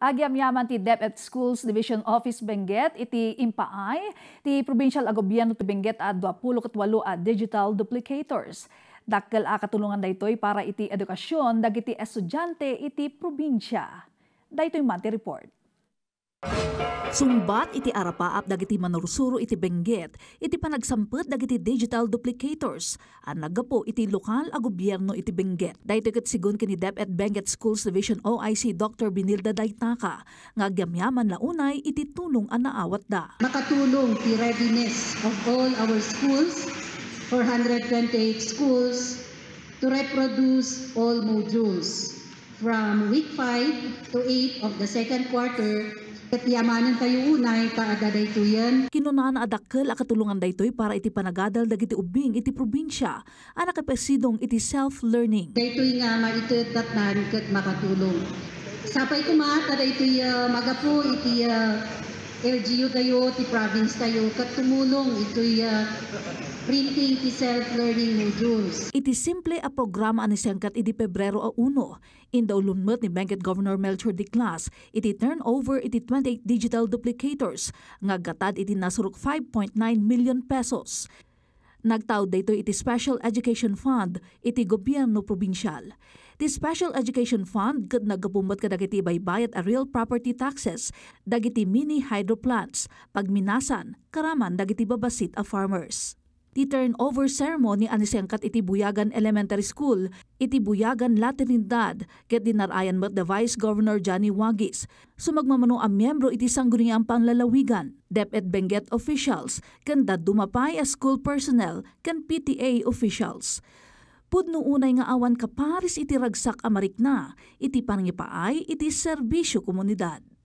agyam yaman ti DepEd Schools Division Office Benguet iti impaay ti provincial a gobyerno ti Benguet a 28 a digital duplicators. Dakkel a katulungan daytoy para iti edukasyon dagiti estudyante iti probinsya. Daytoy man ti report. Sumbat iti arapaap dagiti manursuro iti bengget, iti panagsampet dagiti digital duplicators. Ang nagapo iti lokal a gobyerno iti bengget. Dahito kat sigun kini DepEd Benguet Schools Division OIC Dr. Binilda Daitaka, nga gyamyaman launay iti tulong a naawat da. Nakatulong ti readiness of all our schools, 428 schools, to reproduce all modules from week 5 to 8 of the second quarter at yamanan tayo unay kaagaday tuyan. Kinunaan adakkel akatulungan daytoy para iti panagadal dagiti ubing iti probinsya. Anak ipasidong iti self-learning. Daytoy nga maitit at ket makatulong. Sapay kumata daytoy uh, ah, magapo iti uh, LGU tayo, ti province tayo, kat tumulong ito'y uh, printing ti self-learning modules. Iti simple a programa ni Sengkat iti Pebrero a In Indaw lumot ni Benguet Governor Melchor de Class, iti turnover iti 28 digital duplicators, nga gatad iti nasurok 5.9 million pesos. Nagtaod dito iti Special Education Fund iti gobyerno probinsyal. Ti Special Education Fund kad nagapumbat kadagiti baybayat a real property taxes dagiti mini hydro plants, pagminasan, karaman dagiti babasit a farmers. Ti turnover ceremony ani siyangkat iti Buyagan Elementary School, iti Buyagan Latinidad, ket dinarayan met the Vice Governor Johnny Wagis. Sumagmamano ang miyembro iti sanggunian panglalawigan, DepEd Benguet officials, ken dadumapay a school personnel, ken PTA officials. Pudno unay nga awan kaparis iti ragsak amarikna, iti pangipaay iti serbisyo komunidad.